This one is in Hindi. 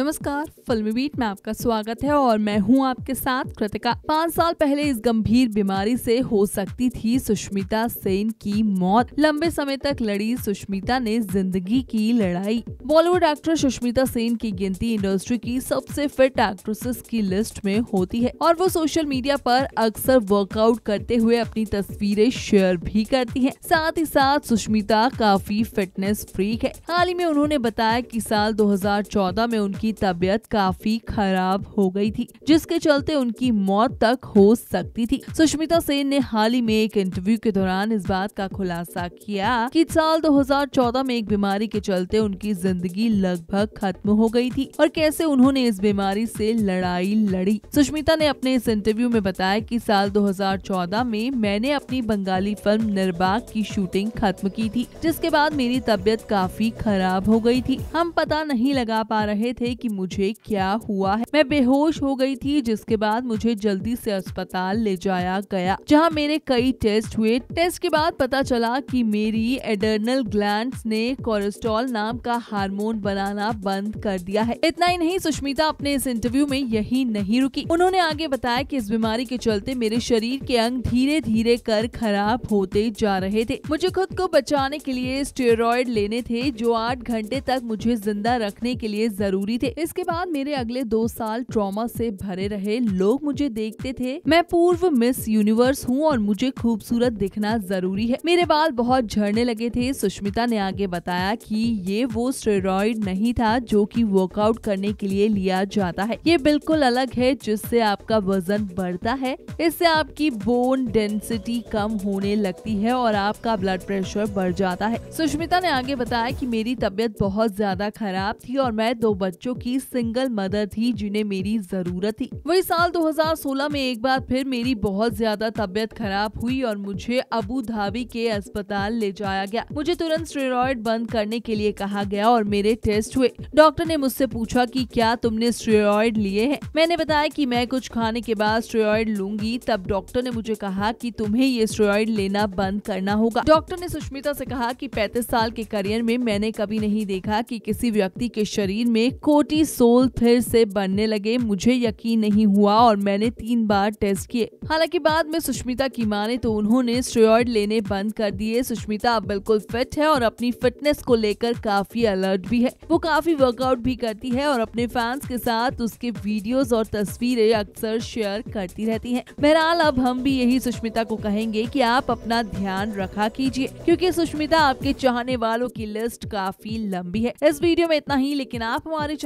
नमस्कार फिल्मी बीट में आपका स्वागत है और मैं हूं आपके साथ कृतिका पाँच साल पहले इस गंभीर बीमारी से हो सकती थी सुष्मिता सेन की मौत लंबे समय तक लड़ी सुष्मिता ने जिंदगी की लड़ाई बॉलीवुड एक्टर सुष्मिता सेन की गिनती इंडस्ट्री की सबसे फिट एक्ट्रेसेस की लिस्ट में होती है और वो सोशल मीडिया पर अक्सर वर्कआउट करते हुए अपनी तस्वीरें शेयर भी करती है साथ ही साथ सुष्मिता काफी फिटनेस फ्रीक है हाल ही में उन्होंने बताया की साल 2014 में उनकी उनकी तबीयत काफी खराब हो गई थी जिसके चलते उनकी मौत तक हो सकती थी सुष्मिता सेन ने हाल ही में एक इंटरव्यू के दौरान इस बात का खुलासा किया कि साल 2014 में एक बीमारी के चलते उनकी जिंदगी लगभग खत्म हो गई थी और कैसे उन्होंने इस बीमारी से लड़ाई लड़ी सुष्मिता ने अपने इस इंटरव्यू में बताया कि साल 2014 में मैंने अपनी बंगाली फिल्म निर्बाग की शूटिंग खत्म की थी जिसके बाद मेरी तबीयत काफी खराब हो गई थी हम पता नहीं लगा पा रहे थे कि मुझे क्या हुआ है मैं बेहोश हो गई थी जिसके बाद मुझे जल्दी से अस्पताल ले जाया गया जहां मेरे कई टेस्ट हुए टेस्ट के बाद पता चला कि मेरी एडर्नल ग्लैंड ने कोलेस्ट्रॉल नाम का हार्मोन बनाना बंद कर दिया है इतना ही नहीं सुष्मिता अपने इस इंटरव्यू में यही नहीं रुकी उन्होंने आगे बताया की इस बीमारी के चलते मेरे शरीर के अंग धीरे धीरे कर खराब होते जा रहे थे मुझे खुद को बचाने के लिए स्टेरॉयड लेने थे जो आठ घंटे तक मुझे जिंदा रखने के लिए जरूरी थे थे इसके बाद मेरे अगले दो साल ट्रॉमा से भरे रहे लोग मुझे देखते थे मैं पूर्व मिस यूनिवर्स हूँ और मुझे खूबसूरत दिखना जरूरी है मेरे बाल बहुत झड़ने लगे थे सुष्मिता ने आगे बताया कि ये वो स्टेरॉइड नहीं था जो कि वर्कआउट करने के लिए लिया जाता है ये बिल्कुल अलग है जिससे आपका वजन बढ़ता है इससे आपकी बोन डेंसिटी कम होने लगती है और आपका ब्लड प्रेशर बढ़ जाता है सुष्मिता ने आगे बताया कि मेरी तबीयत बहुत ज्यादा खराब थी और मैं दो बच्चों की सिंगल मदर थी जिन्हें मेरी जरूरत थी वही साल 2016 में एक बार फिर मेरी बहुत ज्यादा तबियत खराब हुई और मुझे अबू धाबी के अस्पताल ले जाया गया मुझे तुरंत स्टेरॉयड बंद करने के लिए कहा गया और मेरे टेस्ट हुए डॉक्टर ने मुझसे पूछा की क्या तुमने स्टेरॉयड लिए है मैंने बताया की मैं कुछ खाने के बाद स्टेरॉयड लूंगी तब डॉक्टर ने मुझे कहा की तुम्हें ये स्टेरॉयड लेना बंद करना होगा डॉक्टर ने सुष्मिता से कहा कि 35 साल के करियर में मैंने कभी नहीं देखा कि किसी व्यक्ति के शरीर में कोई मोटी सोल फिर से बनने लगे मुझे यकीन नहीं हुआ और मैंने तीन बार टेस्ट किए हालांकि बाद में सुष्मिता की माने तो उन्होंने स्टेरॉयड लेने बंद कर दिए सुष्मिता अब बिल्कुल फिट है और अपनी फिटनेस को लेकर काफी अलर्ट भी है वो काफी वर्कआउट भी करती है और अपने फैंस के साथ उसके वीडियो और तस्वीरें अक्सर शेयर करती रहती है बहरहाल अब हम भी यही सुष्मिता को कहेंगे की आप अपना ध्यान रखा कीजिए क्यूँकी सुष्मिता आपके चाहने वालों की लिस्ट काफी लंबी है इस वीडियो में इतना ही लेकिन आप हमारे